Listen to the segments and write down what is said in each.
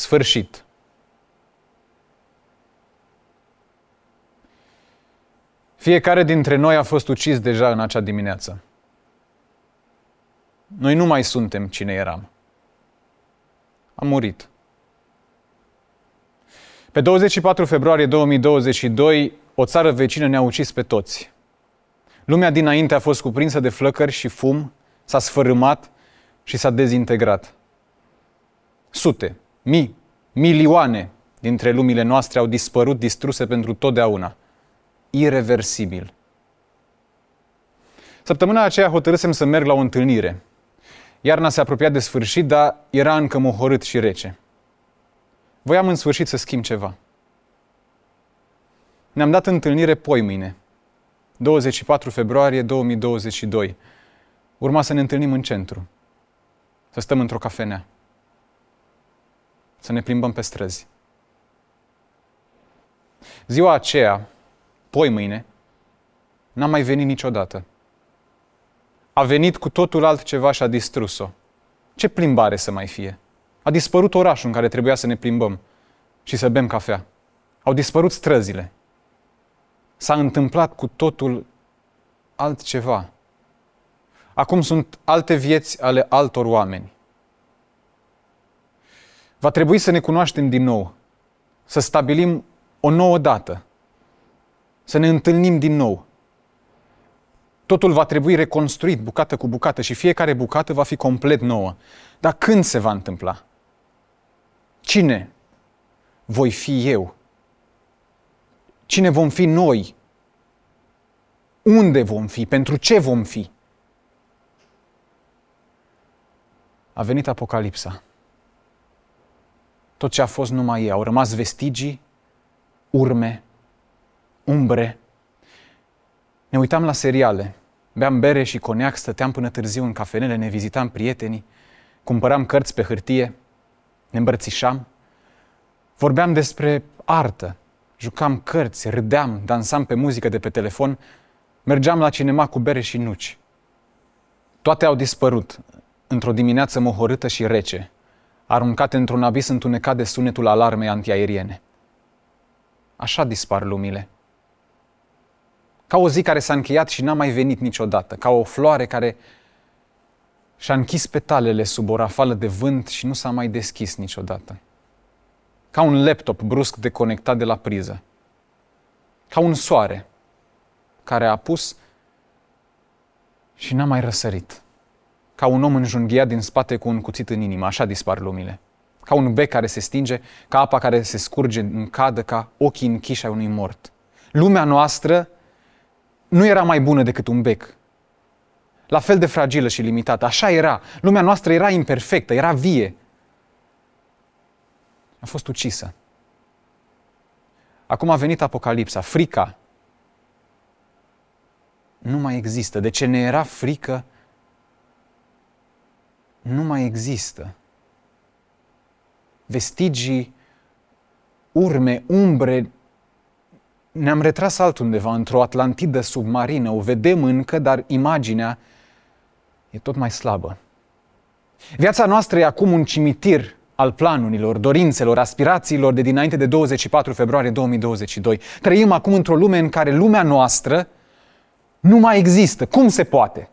Sfârșit. Fiecare dintre noi a fost ucis deja în acea dimineață. Noi nu mai suntem cine eram. Am murit. Pe 24 februarie 2022, o țară vecină ne-a ucis pe toți. Lumea dinainte a fost cuprinsă de flăcări și fum, s-a sfărâmat și s-a dezintegrat. Sute, mii, milioane dintre lumile noastre au dispărut, distruse pentru totdeauna. Irreversibil. Săptămâna aceea hotărâsem să merg la o întâlnire. Iarna se apropia de sfârșit, dar era încă mohorât și rece. Voiam în sfârșit să schimb ceva. Ne-am dat întâlnire poi mâine, 24 februarie 2022. Urma să ne întâlnim în centru. Să stăm într-o cafenea să ne plimbăm pe străzi. Ziua aceea, poi mâine, n-a mai venit niciodată. A venit cu totul altceva și a distrus-o. Ce plimbare să mai fie? A dispărut orașul în care trebuia să ne plimbăm și să bem cafea. Au dispărut străzile. S-a întâmplat cu totul altceva. Acum sunt alte vieți ale altor oameni. Va trebui să ne cunoaștem din nou, să stabilim o nouă dată, să ne întâlnim din nou. Totul va trebui reconstruit bucată cu bucată și fiecare bucată va fi complet nouă. Dar când se va întâmpla? Cine voi fi eu? Cine vom fi noi? Unde vom fi? Pentru ce vom fi? A venit Apocalipsa tot ce a fost numai ei. Au rămas vestigii, urme, umbre. Ne uitam la seriale, beam bere și coniac, stăteam până târziu în cafenele, ne vizitam prietenii, cumpăram cărți pe hârtie, ne îmbrățișam, vorbeam despre artă, jucam cărți, râdeam, dansam pe muzică de pe telefon, mergeam la cinema cu bere și nuci. Toate au dispărut într-o dimineață mohorâtă și rece, aruncate într-un abis întunecat de sunetul alarmei antiaeriene. Așa dispar lumile. Ca o zi care s-a încheiat și n-a mai venit niciodată, ca o floare care și-a închis petalele sub o rafală de vânt și nu s-a mai deschis niciodată. Ca un laptop brusc deconectat de la priză. Ca un soare care a apus și n-a mai răsărit ca un om înjunghiat din spate cu un cuțit în inimă. Așa dispar lumile. Ca un bec care se stinge, ca apa care se scurge în cadă, ca ochii închiși ai unui mort. Lumea noastră nu era mai bună decât un bec. La fel de fragilă și limitată. Așa era. Lumea noastră era imperfectă, era vie. A fost ucisă. Acum a venit Apocalipsa, frica. Nu mai există. De ce ne era frică nu mai există. Vestigii, urme, umbre, ne-am retras altundeva, într-o Atlantidă submarină, o vedem încă, dar imaginea e tot mai slabă. Viața noastră e acum un cimitir al planurilor, dorințelor, aspirațiilor de dinainte de 24 februarie 2022. Trăim acum într-o lume în care lumea noastră nu mai există. Cum se poate?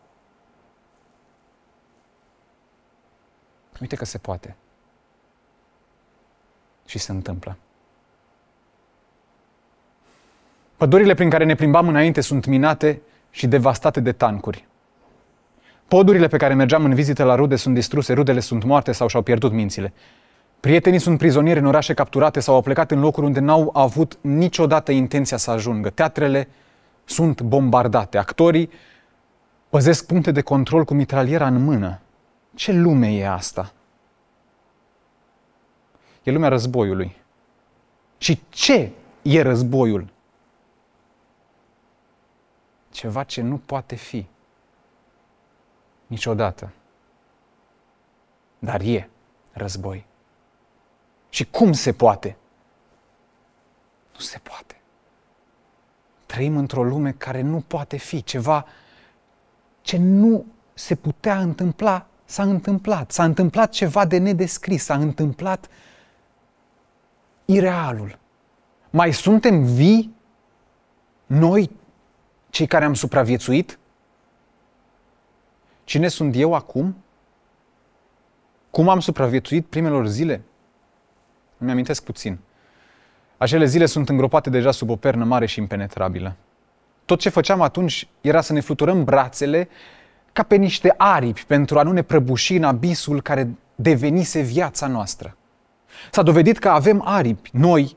Uite că se poate. Și se întâmplă. Pădurile prin care ne plimbam înainte sunt minate și devastate de tancuri. Podurile pe care mergeam în vizită la rude sunt distruse, rudele sunt moarte sau și-au pierdut mințile. Prietenii sunt prizonieri în orașe capturate sau au plecat în locuri unde n-au avut niciodată intenția să ajungă. Teatrele sunt bombardate. Actorii păzesc puncte de control cu mitraliera în mână. Ce lume e asta? E lumea războiului. Și ce e războiul? Ceva ce nu poate fi. Niciodată. Dar e război. Și cum se poate? Nu se poate. Trăim într-o lume care nu poate fi, ceva ce nu se putea întâmpla, s-a întâmplat. S-a întâmplat ceva de nedescris, s-a întâmplat uh, irealul. Mai suntem vii noi, cei care am supraviețuit? Cine sunt eu acum? Cum am supraviețuit primelor zile? Îmi amintesc puțin. Acele zile sunt îngropate deja sub o pernă mare și impenetrabilă. Tot ce făceam atunci era să ne fluturăm brațele ca pe niște aripi pentru a nu ne prăbuși în abisul care devenise viața noastră. S-a dovedit că avem aripi, noi,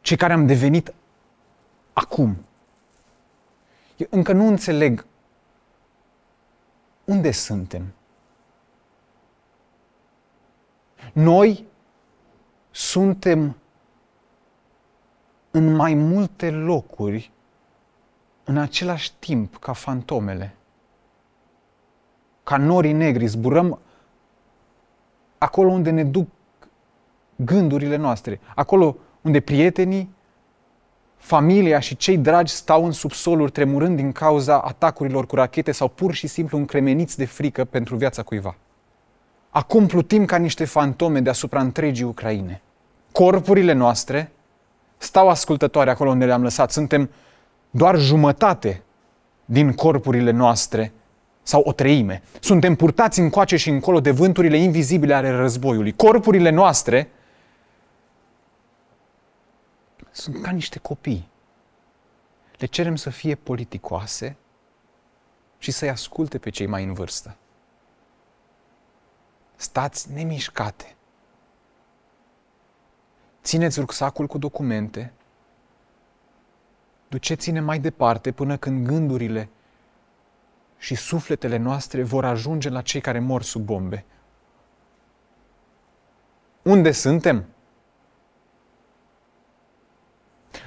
cei care am devenit acum. Eu încă nu înțeleg unde suntem. Noi suntem în mai multe locuri în același timp ca fantomele. Ca norii negri zburăm acolo unde ne duc gândurile noastre. Acolo unde prietenii, familia și cei dragi stau în subsoluri tremurând din cauza atacurilor cu rachete sau pur și simplu încremeniți de frică pentru viața cuiva. Acum plutim ca niște fantome deasupra întregii Ucraine. Corpurile noastre stau ascultătoare acolo unde le-am lăsat. Suntem doar jumătate din corpurile noastre sau o treime. Suntem purtați încoace și încolo de vânturile invizibile ale războiului. Corpurile noastre sunt ca niște copii. Le cerem să fie politicoase și să-i asculte pe cei mai în vârstă. Stați nemișcate. Țineți rucsacul cu documente, duceți-ne mai departe până când gândurile și sufletele noastre vor ajunge la cei care mor sub bombe. Unde suntem?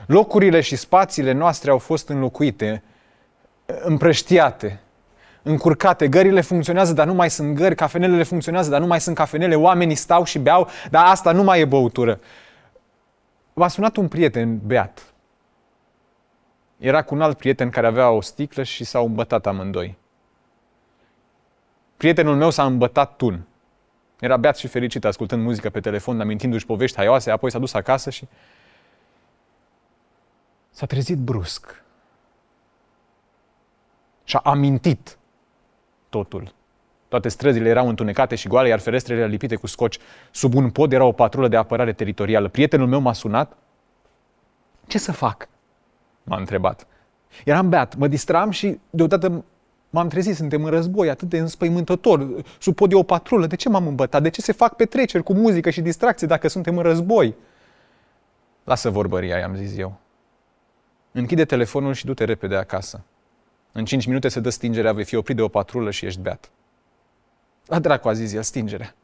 Locurile și spațiile noastre au fost înlocuite, împrăștiate, încurcate, gările funcționează, dar nu mai sunt gări, cafenelele funcționează, dar nu mai sunt cafenele, oamenii stau și beau, dar asta nu mai e băutură. M-a sunat un prieten beat. Era cu un alt prieten care avea o sticlă și s-au îmbătat amândoi. Prietenul meu s-a îmbătat tun. Era beat și fericit, ascultând muzică pe telefon, amintindu-și povești haioase, apoi s-a dus acasă și s-a trezit brusc și a amintit totul. Toate străzile erau întunecate și goale, iar ferestrele lipite cu scoci. Sub un pod era o patrulă de apărare teritorială. Prietenul meu m-a sunat. Ce să fac? M-a întrebat. Eram beat, mă distram și deodată m-am trezit, suntem în război, atât de înspăimântător. Sub pod e o patrulă, de ce m-am îmbătat? De ce se fac petreceri cu muzică și distracții dacă suntem în război? Lasă vorbăria, i-am zis eu. Închide telefonul și du-te repede acasă. În cinci minute se dă stingerea, vei fi oprit de o patrulă și ești beat. La dracu a zis el, stingerea.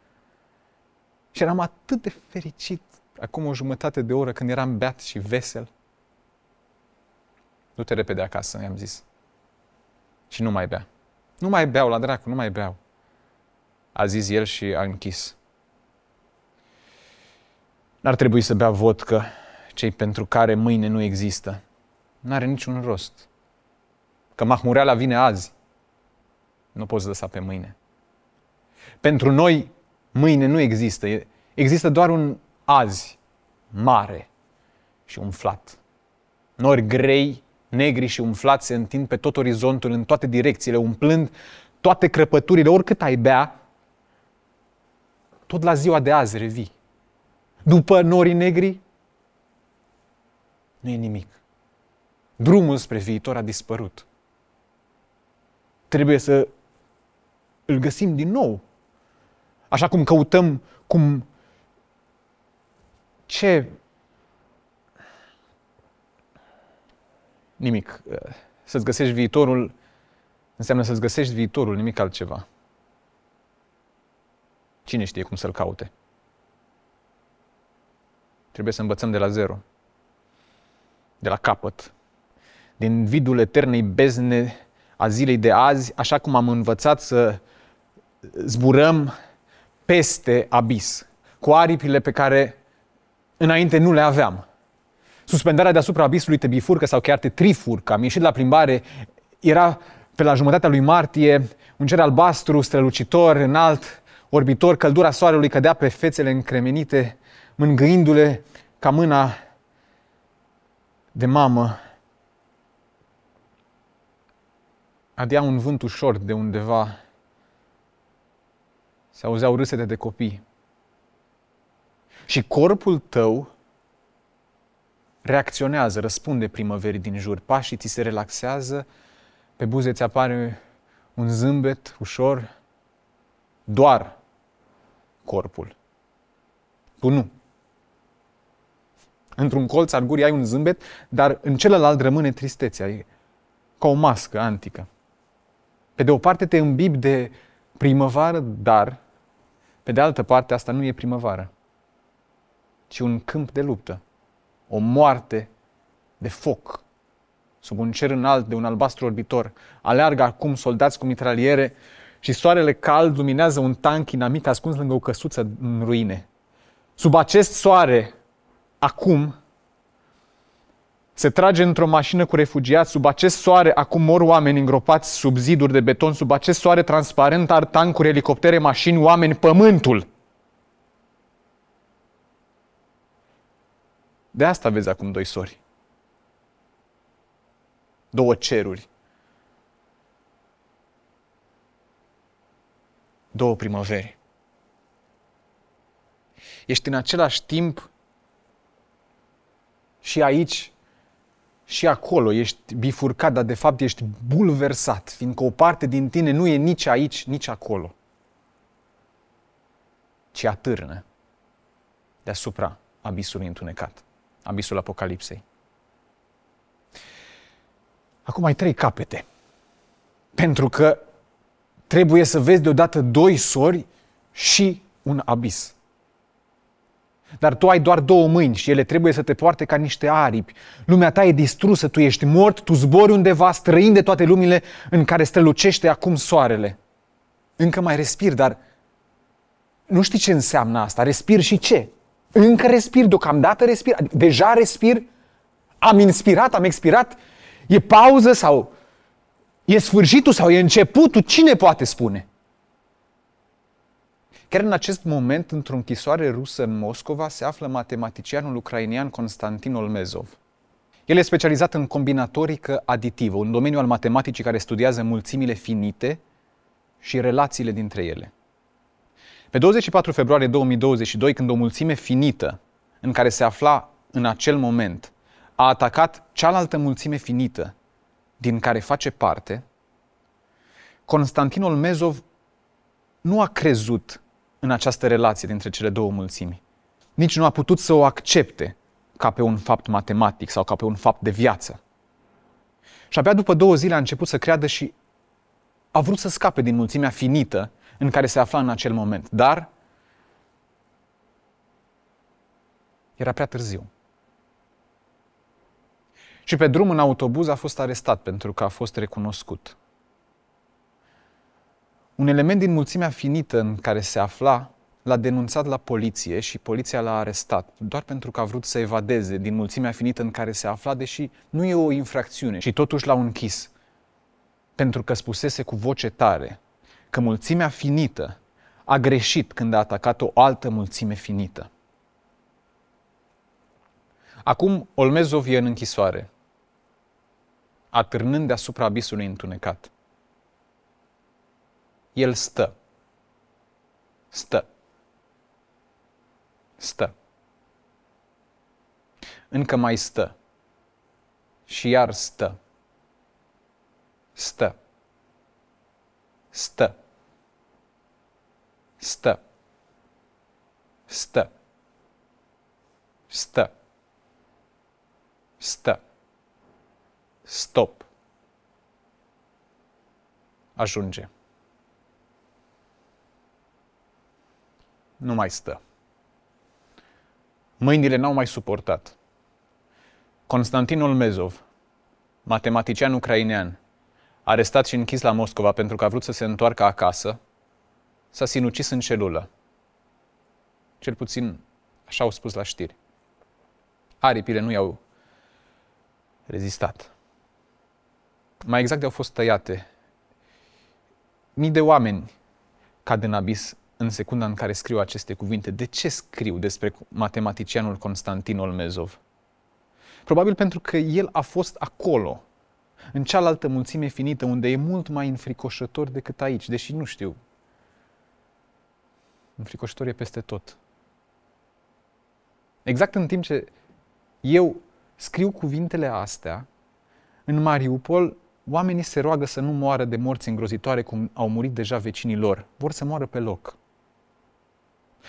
Și eram atât de fericit acum o jumătate de oră când eram beat și vesel. Du-te repede acasă, i-am zis. Și nu mai bea. Nu mai beau, la dracu, nu mai beau. A zis el și a închis. N-ar trebui să bea vodcă cei pentru care mâine nu există. Nu are niciun rost. Că mahmureala vine azi. Nu poți lăsa pe mâine. Pentru noi, mâine nu există. Există doar un azi mare și umflat. Nori grei, negri și umflați se întind pe tot orizontul, în toate direcțiile, umplând toate crăpăturile, oricât ai bea, tot la ziua de azi revii. După norii negri, nu e nimic drumul spre viitor a dispărut. Trebuie să îl găsim din nou. Așa cum căutăm cum ce nimic. Să-ți găsești viitorul înseamnă să-ți găsești viitorul, nimic altceva. Cine știe cum să-l caute? Trebuie să învățăm de la zero, de la capăt, din vidul eternei bezne a zilei de azi, așa cum am învățat să zburăm peste abis, cu aripile pe care înainte nu le aveam. Suspendarea deasupra abisului te bifurcă sau chiar te trifurcă. Am ieșit la plimbare, era pe la jumătatea lui martie, un cer albastru, strălucitor, înalt, orbitor, căldura soarelui cădea pe fețele încremenite, mângâindu-le ca mâna de mamă adea un vânt ușor de undeva. Se auzeau râsete de copii. Și corpul tău reacționează, răspunde primăverii din jur. Pașii ți se relaxează, pe buze ți apare un zâmbet ușor, doar corpul. Tu nu. Într-un colț arguri ai un zâmbet, dar în celălalt rămâne tristețea. E ca o mască antică. Pe de o parte te îmbib de primăvară, dar pe de altă parte asta nu e primăvară, ci un câmp de luptă, o moarte de foc. Sub un cer înalt de un albastru orbitor, aleargă acum soldați cu mitraliere și soarele cald luminează un tank inamit ascuns lângă o căsuță în ruine. Sub acest soare, acum, se trage într-o mașină cu refugiați, sub acest soare acum mor oameni îngropați sub ziduri de beton, sub acest soare transparent ar tancuri, elicoptere, mașini, oameni, pământul. De asta vezi acum doi sori. Două ceruri. Două primăveri. Ești în același timp și aici și acolo ești bifurcat, dar de fapt ești bulversat, fiindcă o parte din tine nu e nici aici, nici acolo, ci atârnă deasupra abisului întunecat, abisul apocalipsei. Acum ai trei capete, pentru că trebuie să vezi deodată doi sori și un abis. Dar tu ai doar două mâini și ele trebuie să te poarte ca niște aripi. Lumea ta e distrusă, tu ești mort, tu zbori undeva, străin de toate lumile în care strălucește acum soarele. Încă mai respir, dar nu știi ce înseamnă asta. Respir și ce? Încă respir, deocamdată respir, adică deja respir, am inspirat, am expirat, e pauză sau e sfârșitul sau e începutul, cine poate spune? Chiar în acest moment, într-o închisoare rusă în Moscova, se află matematicianul ucrainian Constantin Olmezov. El e specializat în combinatorică aditivă, un domeniu al matematicii care studiază mulțimile finite și relațiile dintre ele. Pe 24 februarie 2022, când o mulțime finită, în care se afla în acel moment, a atacat cealaltă mulțime finită, din care face parte, Constantin Olmezov nu a crezut în această relație dintre cele două mulțimi. Nici nu a putut să o accepte ca pe un fapt matematic sau ca pe un fapt de viață. Și abia după două zile a început să creadă și a vrut să scape din mulțimea finită în care se afla în acel moment. Dar era prea târziu. Și pe drum în autobuz a fost arestat pentru că a fost recunoscut un element din mulțimea finită în care se afla l-a denunțat la poliție și poliția l-a arestat, doar pentru că a vrut să evadeze din mulțimea finită în care se afla, deși nu e o infracțiune. Și totuși l a închis, pentru că spusese cu voce tare că mulțimea finită a greșit când a atacat o altă mulțime finită. Acum Olmezov e în închisoare, atârnând deasupra abisului întunecat. El stă. Stă. Stă. Încă mai stă. Și iar stă. Stă. Stă. Stă. Stă. Stă. Stă. Stop. Ajunge. nu mai stă. Mâinile n-au mai suportat. Constantin Olmezov, matematician ucrainean, arestat și închis la Moscova pentru că a vrut să se întoarcă acasă, s-a sinucis în celulă. Cel puțin așa au spus la știri. Aripile nu i-au rezistat. Mai exact, au fost tăiate mii de oameni cad în abis în secunda în care scriu aceste cuvinte, de ce scriu despre matematicianul Constantin Olmezov? Probabil pentru că el a fost acolo, în cealaltă mulțime finită, unde e mult mai înfricoșător decât aici, deși nu știu. Înfricoșător e peste tot. Exact în timp ce eu scriu cuvintele astea, în Mariupol oamenii se roagă să nu moară de morți îngrozitoare cum au murit deja vecinii lor. Vor să moară pe loc.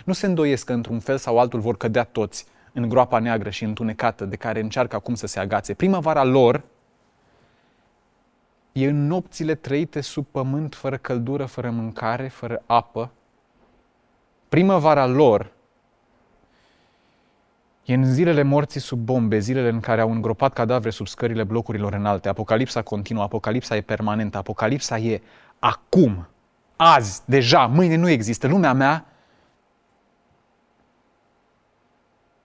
Nu se îndoiesc că într-un fel sau altul vor cădea toți în groapa neagră și întunecată de care încearcă acum să se agațe. Primăvara lor e în nopțile trăite sub pământ, fără căldură, fără mâncare, fără apă. Primăvara lor E în zilele morții sub bombe, zilele în care au îngropat cadavre sub scările blocurilor înalte. Apocalipsa continuă, apocalipsa e permanentă, apocalipsa e acum, azi, deja, mâine nu există. Lumea mea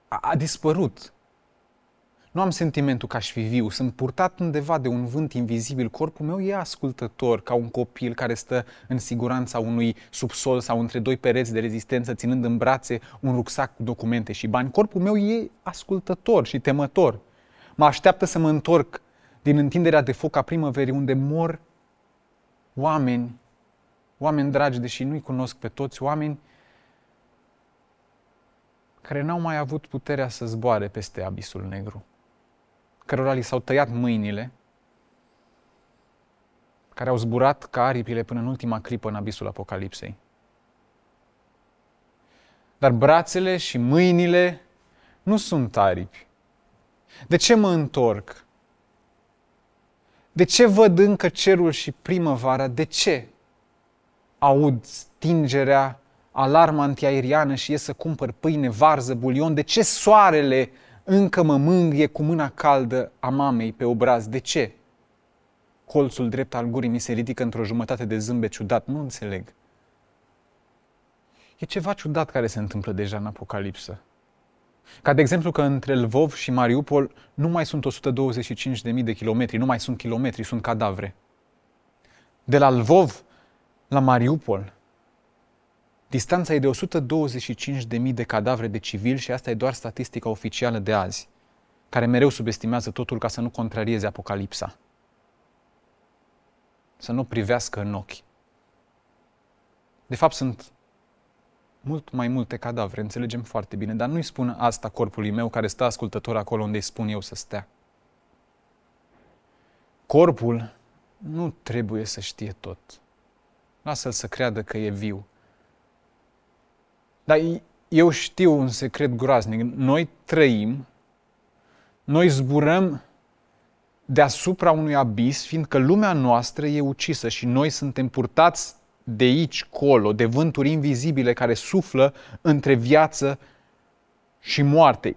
a, a dispărut. Nu am sentimentul că aș fi viu, sunt purtat undeva de un vânt invizibil, corpul meu e ascultător, ca un copil care stă în siguranța unui subsol sau între doi pereți de rezistență, ținând în brațe un rucsac cu documente și bani. Corpul meu e ascultător și temător. Mă așteaptă să mă întorc din întinderea de foc a primăverii, unde mor oameni, oameni dragi, deși nu-i cunosc pe toți, oameni care n-au mai avut puterea să zboare peste abisul negru, cărora li s-au tăiat mâinile, care au zburat ca aripile până în ultima clipă în abisul Apocalipsei. Dar brațele și mâinile nu sunt aripi. De ce mă întorc? De ce văd încă cerul și primăvara? De ce aud stingerea alarma antiaeriană și ies să cumpăr pâine, varză, bulion, de ce soarele încă mă mângâie cu mâna caldă a mamei pe obraz? De ce? Colțul drept al gurii mi se ridică într-o jumătate de zâmbet ciudat. Nu înțeleg. E ceva ciudat care se întâmplă deja în Apocalipsă. Ca de exemplu că între Lvov și Mariupol nu mai sunt 125.000 de kilometri, nu mai sunt kilometri, sunt cadavre. De la Lvov la Mariupol Distanța e de 125.000 de cadavre de civili și asta e doar statistica oficială de azi, care mereu subestimează totul ca să nu contrarieze apocalipsa. Să nu privească în ochi. De fapt, sunt mult mai multe cadavre, înțelegem foarte bine, dar nu-i spun asta corpului meu care stă ascultător acolo unde îi spun eu să stea. Corpul nu trebuie să știe tot. Lasă-l să creadă că e viu, dar eu știu un secret groaznic. Noi trăim, noi zburăm deasupra unui abis, fiindcă lumea noastră e ucisă și noi suntem purtați de aici, colo, de vânturi invizibile care suflă între viață și moarte.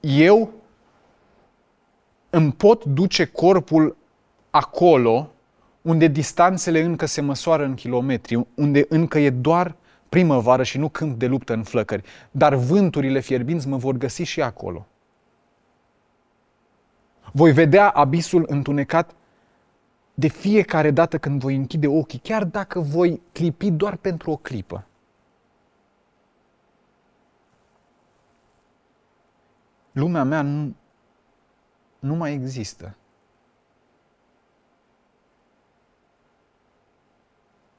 Eu îmi pot duce corpul acolo unde distanțele încă se măsoară în kilometri, unde încă e doar primăvară și nu câmp de luptă în flăcări, dar vânturile fierbinți mă vor găsi și acolo. Voi vedea abisul întunecat de fiecare dată când voi închide ochii, chiar dacă voi clipi doar pentru o clipă. Lumea mea nu, nu mai există.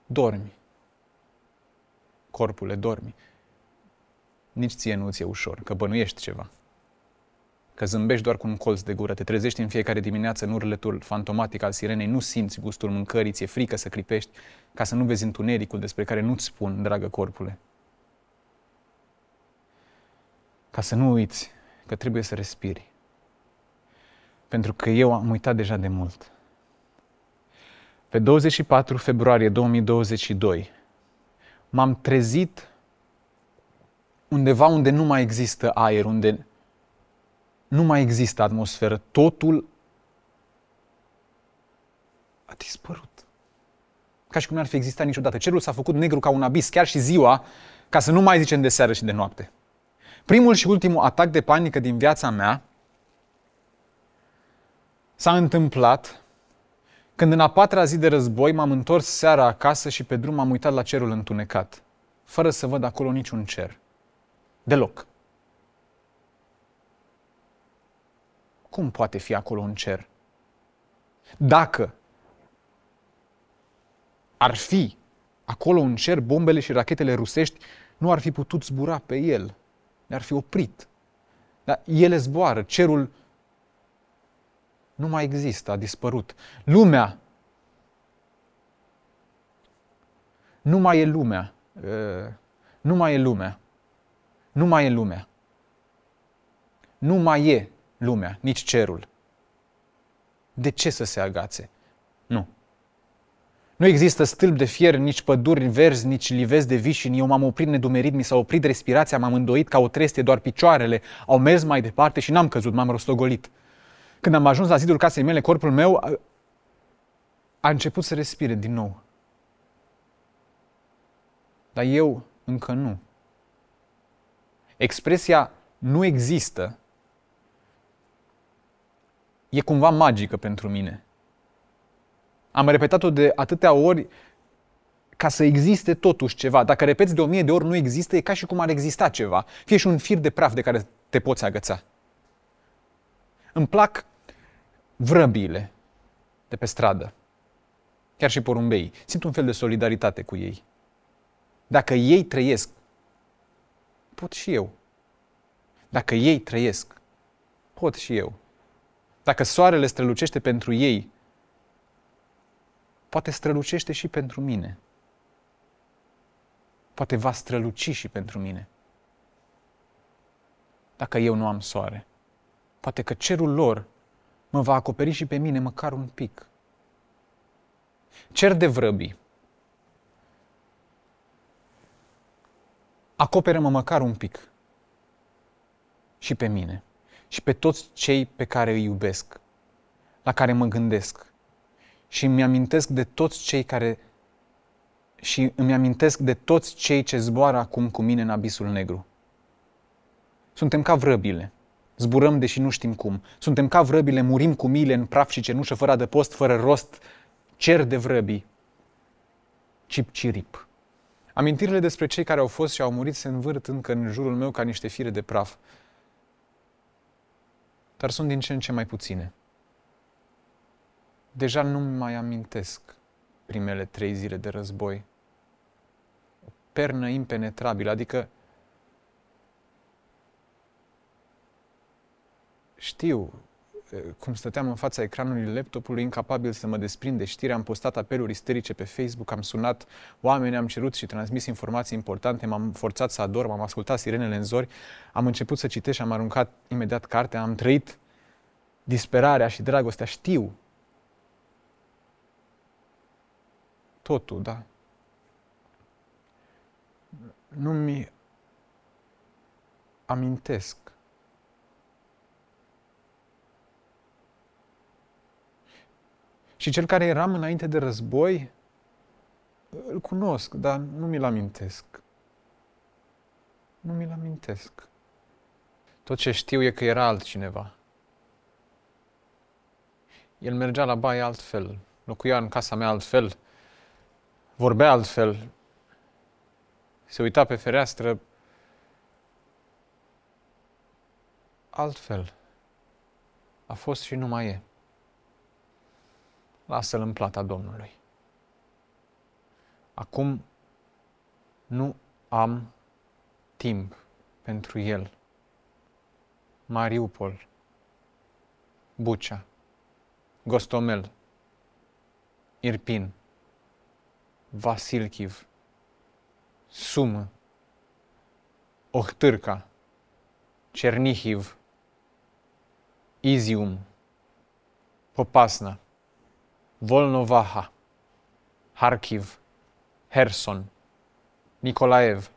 Dormi corpule, dormi. Nici ție nu ți-e ușor, că bănuiești ceva. Că zâmbești doar cu un colț de gură, te trezești în fiecare dimineață în urletul fantomatic al sirenei, nu simți gustul mâncării, ți-e frică să clipești, ca să nu vezi întunericul despre care nu-ți spun, dragă corpule. Ca să nu uiți că trebuie să respiri. Pentru că eu am uitat deja de mult. Pe 24 februarie 2022, m-am trezit undeva unde nu mai există aer, unde nu mai există atmosferă. Totul a dispărut. Ca și cum n-ar fi existat niciodată. Cerul s-a făcut negru ca un abis, chiar și ziua, ca să nu mai zicem de seară și de noapte. Primul și ultimul atac de panică din viața mea s-a întâmplat când în a patra zi de război m-am întors seara acasă și pe drum m-am uitat la cerul întunecat, fără să văd acolo niciun cer. Deloc. Cum poate fi acolo un cer? Dacă ar fi acolo un cer, bombele și rachetele rusești nu ar fi putut zbura pe el, le ar fi oprit. Dar ele zboară, cerul nu mai există, a dispărut. Lumea nu mai e lumea. Nu mai e lumea. Nu mai e lumea. Nu mai e lumea, nici cerul. De ce să se agațe? Nu. Nu există stâlp de fier, nici păduri verzi, nici livezi de vișini. Eu m-am oprit nedumerit, mi s-a oprit respirația, m-am îndoit ca o trestie, doar picioarele au mers mai departe și n-am căzut, m-am rostogolit. Când am ajuns la zidul casei mele, corpul meu a, a început să respire din nou. Dar eu încă nu. Expresia nu există e cumva magică pentru mine. Am repetat-o de atâtea ori ca să existe totuși ceva. Dacă repeți de o mie de ori nu există, e ca și cum ar exista ceva. Fie și un fir de praf de care te poți agăța. Îmi plac vrăbile de pe stradă, chiar și porumbei. Simt un fel de solidaritate cu ei. Dacă ei trăiesc, pot și eu. Dacă ei trăiesc, pot și eu. Dacă soarele strălucește pentru ei, poate strălucește și pentru mine. Poate va străluci și pentru mine. Dacă eu nu am soare, poate că cerul lor mă va acoperi și pe mine măcar un pic. Cer de vrăbi. Acoperă-mă măcar un pic și pe mine și pe toți cei pe care îi iubesc, la care mă gândesc și îmi amintesc de toți cei care și îmi amintesc de toți cei ce zboară acum cu mine în abisul negru. Suntem ca vrăbile Zburăm deși nu știm cum. Suntem ca vrăbile, murim cu mile în praf și cenușă, fără de post, fără rost. Cer de vrăbi, Cip cirip. Amintirile despre cei care au fost și au murit se învârt încă în jurul meu ca niște fire de praf. Dar sunt din ce în ce mai puține. Deja nu mai amintesc primele trei zile de război. O pernă impenetrabilă, adică Știu, eh, cum stăteam în fața ecranului laptopului, incapabil să mă desprind de știri, am postat apeluri isterice pe Facebook, am sunat oameni, am cerut și transmis informații importante, m-am forțat să ador, m-am ascultat sirenele în zori, am început să citesc și am aruncat imediat cartea, am trăit disperarea și dragostea, știu. Totul, da. Nu mi amintesc Și cel care eram înainte de război, îl cunosc, dar nu mi-l amintesc. Nu mi-l amintesc. Tot ce știu e că era altcineva. El mergea la baie altfel, locuia în casa mea altfel, vorbea altfel, se uita pe fereastră altfel. A fost și nu mai e lasă-l în plata Domnului. Acum nu am timp pentru el. Mariupol, Bucea, Gostomel, Irpin, Vasilchiv, Sumă, Ohtârca, Cernihiv, Izium, Popasna, Volnovaha, Kharkiv, Herson, Nikolaev,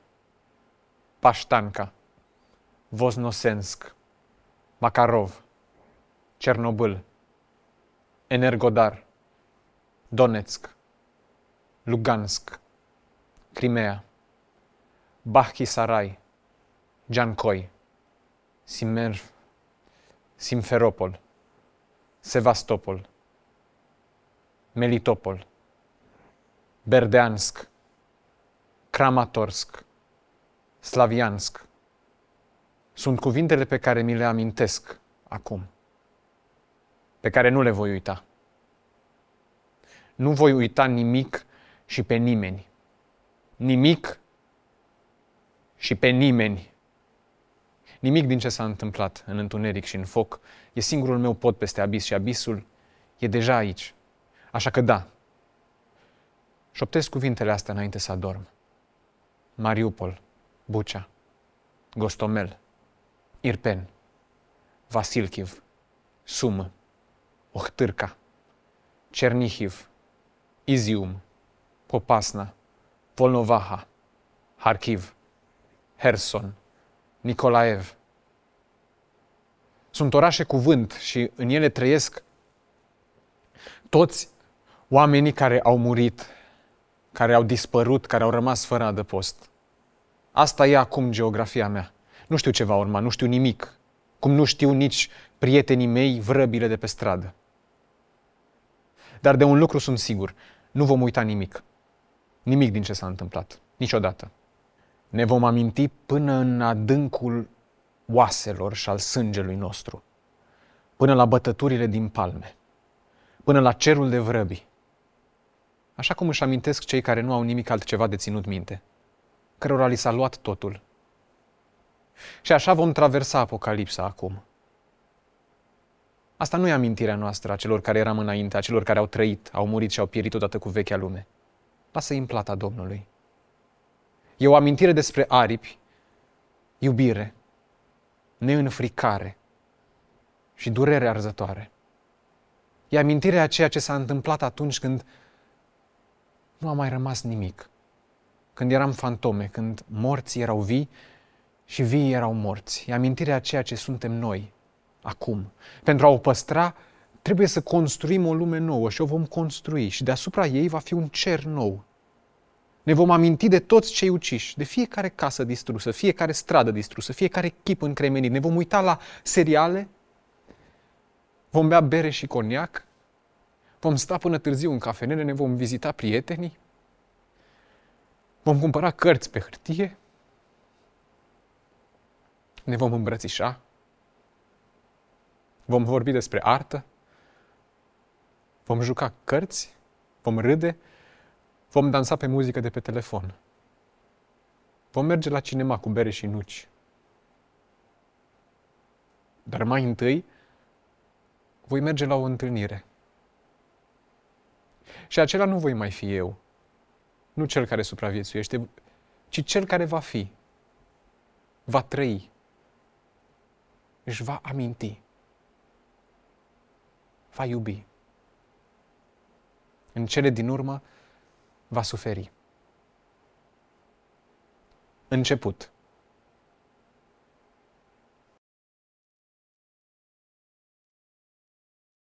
Pashtanka, Voznosensk, Makarov, Cernobâl, Energodar, Donetsk, Lugansk, Crimea, Bahchisarai, Jankoi, Simerv, Simferopol, Sevastopol, Melitopol, Berdeansk, Kramatorsk, Slaviansk. Sunt cuvintele pe care mi le amintesc acum, pe care nu le voi uita. Nu voi uita nimic și pe nimeni. Nimic și pe nimeni. Nimic din ce s-a întâmplat în întuneric și în foc e singurul meu pod peste abis și abisul e deja aici, Așa că da, șoptesc cuvintele astea înainte să adorm. Mariupol, Bucea, Gostomel, Irpen, Vasilkiv, Sumă, Ohtârca, Cernihiv, Izium, Popasna, Volnovaha, Harkiv, Herson, Nicolaev. Sunt orașe cuvânt și în ele trăiesc toți oamenii care au murit, care au dispărut, care au rămas fără adăpost. Asta e acum geografia mea. Nu știu ce va urma, nu știu nimic, cum nu știu nici prietenii mei vrăbile de pe stradă. Dar de un lucru sunt sigur, nu vom uita nimic. Nimic din ce s-a întâmplat, niciodată. Ne vom aminti până în adâncul oaselor și al sângelui nostru, până la bătăturile din palme, până la cerul de vrăbii, așa cum își amintesc cei care nu au nimic altceva de ținut minte, cărora li s-a luat totul. Și așa vom traversa Apocalipsa acum. Asta nu e amintirea noastră a celor care eram înainte, a celor care au trăit, au murit și au pierit odată cu vechea lume. Lasă-i în plata Domnului. E o amintire despre aripi, iubire, neînfricare și durere arzătoare. E amintirea a ceea ce s-a întâmplat atunci când nu a mai rămas nimic. Când eram fantome, când morți erau vii și vii erau morți. E amintirea a ceea ce suntem noi, acum. Pentru a o păstra, trebuie să construim o lume nouă și o vom construi și deasupra ei va fi un cer nou. Ne vom aminti de toți cei uciși, de fiecare casă distrusă, fiecare stradă distrusă, fiecare chip încremenit. Ne vom uita la seriale, vom bea bere și coniac Vom sta până târziu în cafenele, ne vom vizita prietenii, vom cumpăra cărți pe hârtie, ne vom îmbrățișa, vom vorbi despre artă, vom juca cărți, vom râde, vom dansa pe muzică de pe telefon. Vom merge la cinema cu bere și nuci. Dar mai întâi voi merge la o întâlnire – și acela nu voi mai fi eu, nu cel care supraviețuiește, ci cel care va fi, va trăi, își va aminti, va iubi. În cele din urmă va suferi. Început.